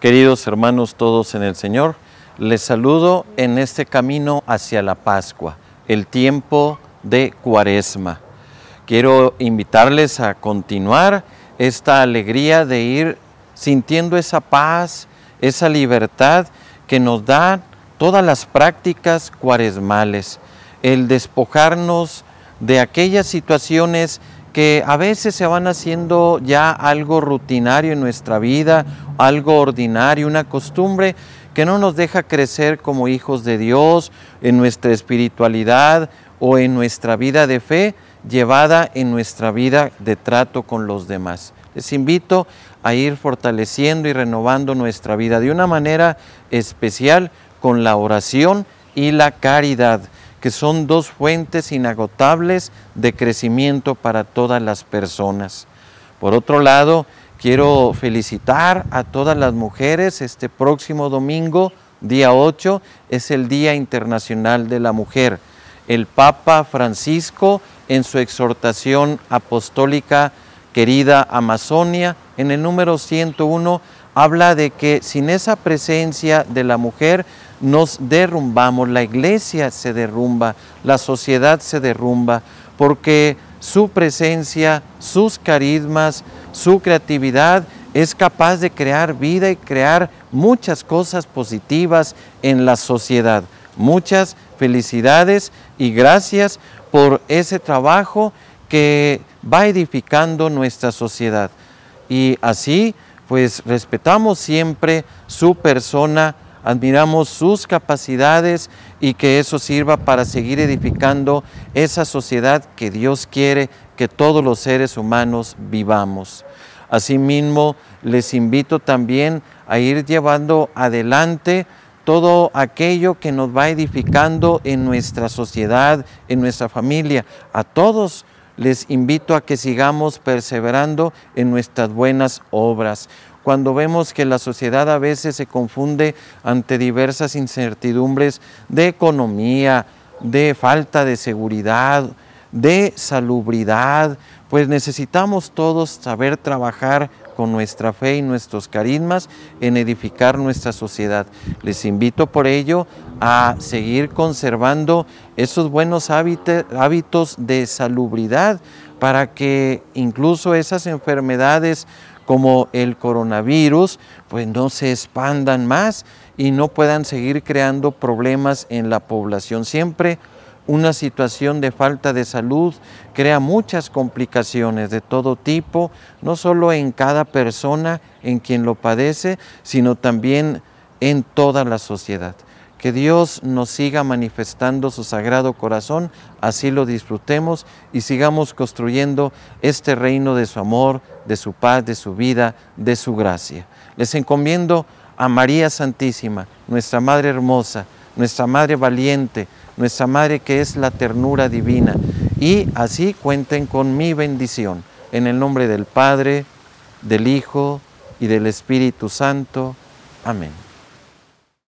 Queridos hermanos todos en el Señor, les saludo en este camino hacia la Pascua, el tiempo de Cuaresma. Quiero invitarles a continuar esta alegría de ir sintiendo esa paz, esa libertad que nos dan todas las prácticas cuaresmales, el despojarnos de aquellas situaciones que a veces se van haciendo ya algo rutinario en nuestra vida, algo ordinario, una costumbre que no nos deja crecer como hijos de Dios, en nuestra espiritualidad o en nuestra vida de fe, llevada en nuestra vida de trato con los demás. Les invito a ir fortaleciendo y renovando nuestra vida de una manera especial con la oración y la caridad que son dos fuentes inagotables de crecimiento para todas las personas. Por otro lado, quiero felicitar a todas las mujeres. Este próximo domingo, día 8, es el Día Internacional de la Mujer. El Papa Francisco, en su exhortación apostólica, querida Amazonia, en el número 101, habla de que sin esa presencia de la mujer nos derrumbamos, la iglesia se derrumba, la sociedad se derrumba, porque su presencia, sus carismas, su creatividad es capaz de crear vida y crear muchas cosas positivas en la sociedad. Muchas felicidades y gracias por ese trabajo que va edificando nuestra sociedad. Y así, pues respetamos siempre su persona, admiramos sus capacidades y que eso sirva para seguir edificando esa sociedad que Dios quiere que todos los seres humanos vivamos. Asimismo, les invito también a ir llevando adelante todo aquello que nos va edificando en nuestra sociedad, en nuestra familia. A todos les invito a que sigamos perseverando en nuestras buenas obras cuando vemos que la sociedad a veces se confunde ante diversas incertidumbres de economía, de falta de seguridad, de salubridad, pues necesitamos todos saber trabajar con nuestra fe y nuestros carismas en edificar nuestra sociedad. Les invito por ello a seguir conservando esos buenos hábitos de salubridad para que incluso esas enfermedades como el coronavirus, pues no se expandan más y no puedan seguir creando problemas en la población. Siempre una situación de falta de salud crea muchas complicaciones de todo tipo, no solo en cada persona, en quien lo padece, sino también en toda la sociedad. Que Dios nos siga manifestando su sagrado corazón, así lo disfrutemos y sigamos construyendo este reino de su amor, de su paz, de su vida, de su gracia. Les encomiendo a María Santísima, nuestra Madre hermosa, nuestra Madre valiente, nuestra Madre que es la ternura divina. Y así cuenten con mi bendición. En el nombre del Padre, del Hijo y del Espíritu Santo. Amén.